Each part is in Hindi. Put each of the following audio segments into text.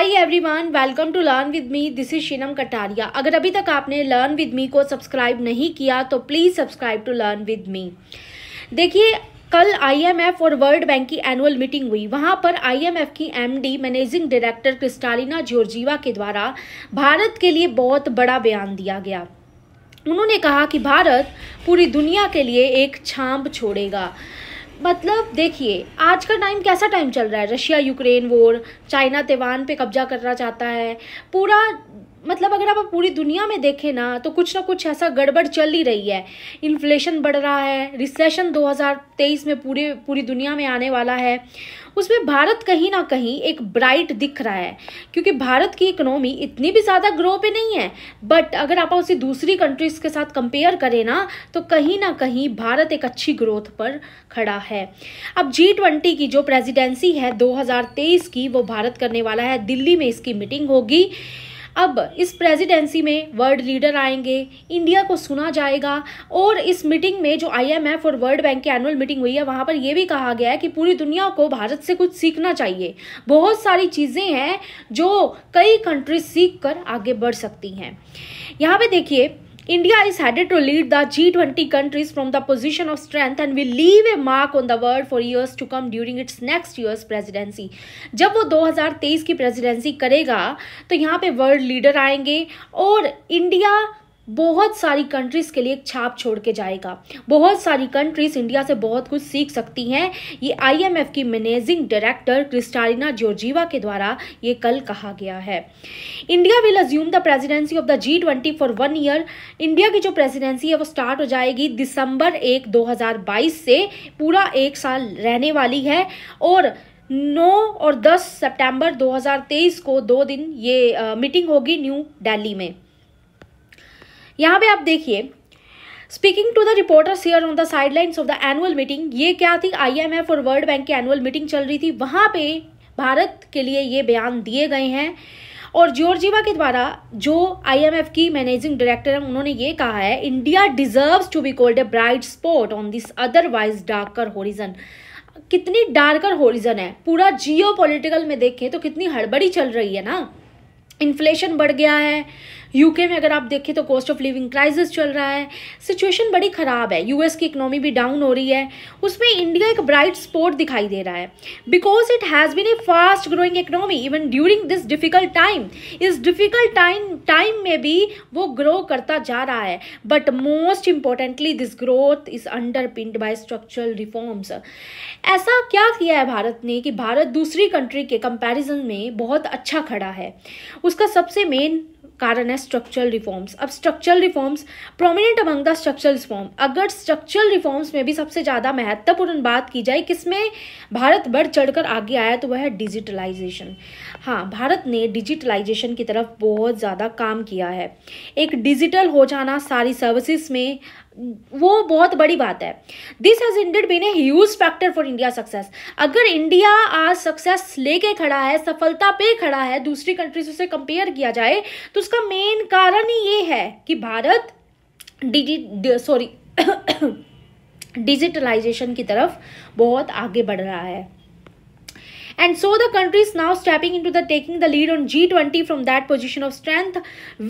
Hi everyone welcome to learn with me this is Sheenam Kataria अगर अभी तक आपने लर्न विद मी को सब्सक्राइब नहीं किया तो please subscribe to learn with me देखिए कल आईएमएफ और वर्ल्ड बैंक की एनुअल मीटिंग हुई वहां पर आईएमएफ की MD managing director Kristalina Georgieva के द्वारा भारत के लिए बहुत बड़ा बयान दिया गया उन्होंने कहा कि भारत पूरी दुनिया के लिए एक छाप छोड़ेगा मतलब देखिए आज का टाइम कैसा टाइम चल रहा है Russia Ukraine war China Taiwan पे कब्जा करना चाहता है पूरा मतलब अगर आप पूरी दुनिया में देखें ना तो कुछ ना कुछ ऐसा गड़बड़ चल ही रही है इन्फ्लेशन बढ़ रहा है रिसेशन 2023 में पूरे पूरी दुनिया में आने वाला है उसमें भारत कहीं ना कहीं एक ब्राइट दिख रहा है क्योंकि भारत की इकोनॉमी इतनी भी ज़्यादा ग्रो पे नहीं है बट अगर आप उसे दूसरी कंट्रीज़ के साथ कंपेयर करें ना तो कहीं ना कहीं भारत एक अच्छी ग्रोथ पर खड़ा है अब जी ट्वेंटी की जो प्रेजिडेंसी है 2023 की वो भारत करने वाला है दिल्ली में इसकी मीटिंग होगी अब इस प्रेसिडेंसी में वर्ल्ड लीडर आएंगे इंडिया को सुना जाएगा और इस मीटिंग में जो आईएमएफ और वर्ल्ड बैंक की एनुअल मीटिंग हुई है वहाँ पर यह भी कहा गया है कि पूरी दुनिया को भारत से कुछ सीखना चाहिए बहुत सारी चीज़ें हैं जो कई कंट्रीज सीख कर आगे बढ़ सकती हैं यहाँ पे देखिए India is headed to lead the G20 countries from the position of strength and will leave a mark on the world for years to come during its next year's presidency. जब वो 2023 की presidency करेगा तो यहाँ पे world leader आएंगे और India बहुत सारी कंट्रीज़ के लिए एक छाप छोड़ के जाएगा बहुत सारी कंट्रीज़ इंडिया से बहुत कुछ सीख सकती हैं ये आईएमएफ की मैनेजिंग डायरेक्टर क्रिस्टालिना जोर्जीवा के द्वारा ये कल कहा गया है India will assume the presidency of the G twenty for one year India की जो प्रेसिडेंसी है वो स्टार्ट हो जाएगी दिसंबर एक दो से पूरा एक साल रहने वाली है और 9 और 10 सितंबर 2023 को दो दिन ये आ, मीटिंग होगी न्यू दिल्ली में यहाँ पे आप देखिए speaking to the reporters here on the side of the annual meeting ये क्या थी आईएमएफ और वर्ल्ड बैंक की एनुअल मीटिंग चल रही थी वहाँ पे भारत के लिए ये बयान दिए गए हैं और जॉर्जिवा के द्वारा जो आईएमएफ की मैनेजिंग डायरेक्टर हैं उन्होंने ये कहा है India deserves to be called a bright spot on this otherwise darker horizon कितनी डार्कर होरिजन है पूरा जियो में देखें तो कितनी हड़बड़ी चल रही है ना इन्फ्लेशन बढ़ गया है यूके में अगर आप देखें तो कॉस्ट ऑफ लिविंग क्राइसिस चल रहा है सिचुएशन बड़ी ख़राब है यूएस की इकनॉमी भी डाउन हो रही है उसमें इंडिया एक ब्राइट स्पॉट दिखाई दे रहा है because it has been a fast growing economy even during this difficult time इस डिफ़िकल्ट टाइम टाइम में भी वो ग्रो करता जा रहा है but most importantly this growth is underpinned by structural reforms ऐसा क्या किया है भारत ने कि भारत दूसरी कंट्री के कंपैरिजन में बहुत अच्छा खड़ा है उसका सबसे मेन कारण है स्ट्रक्चरल रिफॉर्म्स अब structural reforms prominent among the structural reform अगर स्ट्रक्चरल रिफॉर्म्स में भी सबसे ज़्यादा महत्वपूर्ण बात की जाए किसमें भारत बढ़ चढ़कर आगे आया तो वह है डिजिटलाइजेशन हाँ भारत ने डिजिटलाइजेशन की तरफ बहुत ज़्यादा काम किया है एक डिजिटल हो जाना सारी सर्विसेज में वो बहुत बड़ी बात है this has indeed been a huge factor for India success अगर इंडिया आज सक्सेस लेके खड़ा है सफलता पे खड़ा है दूसरी कंट्रीज से कंपेयर किया जाए तो उसका मेन कारण ही ये है कि भारत डिजी सॉरी डिजिटलाइजेशन की तरफ बहुत आगे बढ़ रहा है And so the country is now stepping into the taking the lead on G20 from that position of strength,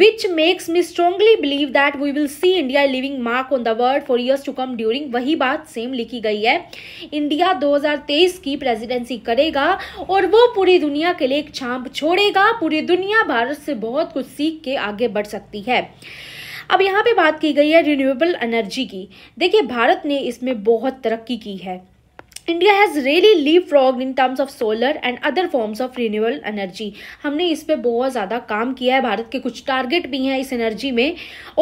which makes me strongly believe that we will see India leaving mark on the world for years to come during वही बात सेम लिखी गई है इंडिया 2023 की प्रेसिडेंसी करेगा और वो पूरी दुनिया के लिए एक छाप छोड़ेगा पूरी दुनिया भारत से बहुत कुछ सीख के आगे बढ़ सकती है अब यहाँ पे बात की गई है रिन्यूएबल एनर्जी की देखिए भारत ने इसमें बहुत तरक्की की है India has really leapfrog in terms of solar and other forms of renewable energy हमने इस पर बहुत ज़्यादा काम किया है भारत के कुछ टारगेट भी हैं इस एनर्जी में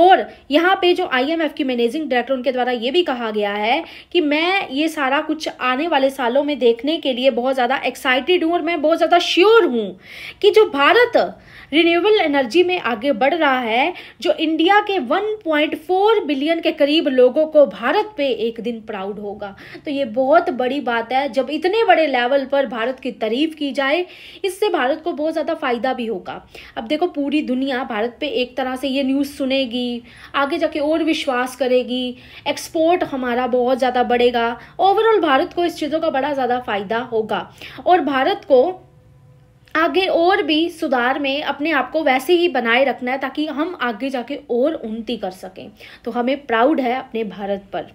और यहाँ पे जो आईएमएफ की मैनेजिंग डायरेक्टर उनके द्वारा ये भी कहा गया है कि मैं ये सारा कुछ आने वाले सालों में देखने के लिए बहुत ज़्यादा एक्साइटेड हूँ और मैं बहुत ज़्यादा श्योर हूँ कि जो भारत रिन्यूएबल एनर्जी में आगे बढ़ रहा है जो इंडिया के 1.4 बिलियन के करीब लोगों को भारत पे एक दिन प्राउड होगा तो ये बहुत बड़ी बड़ी बात है जब इतने बड़े लेवल पर भारत की तारीफ की जाए इससे भारत को बहुत ज़्यादा फ़ायदा भी होगा अब देखो पूरी दुनिया भारत पे एक तरह से ये न्यूज़ सुनेगी आगे जाके और विश्वास करेगी एक्सपोर्ट हमारा बहुत ज़्यादा बढ़ेगा ओवरऑल भारत को इस चीज़ों का बड़ा ज़्यादा फ़ायदा होगा और भारत को आगे और भी सुधार में अपने आप को वैसे ही बनाए रखना है ताकि हम आगे जाके और उन्नति कर सकें तो हमें प्राउड है अपने भारत पर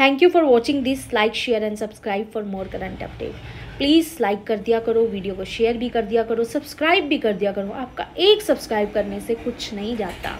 thank you for watching this like share and subscribe for more current update please like कर दिया करो वीडियो को शेयर भी कर दिया करो सब्सक्राइब भी कर दिया करो आपका एक सब्सक्राइब करने से कुछ नहीं जाता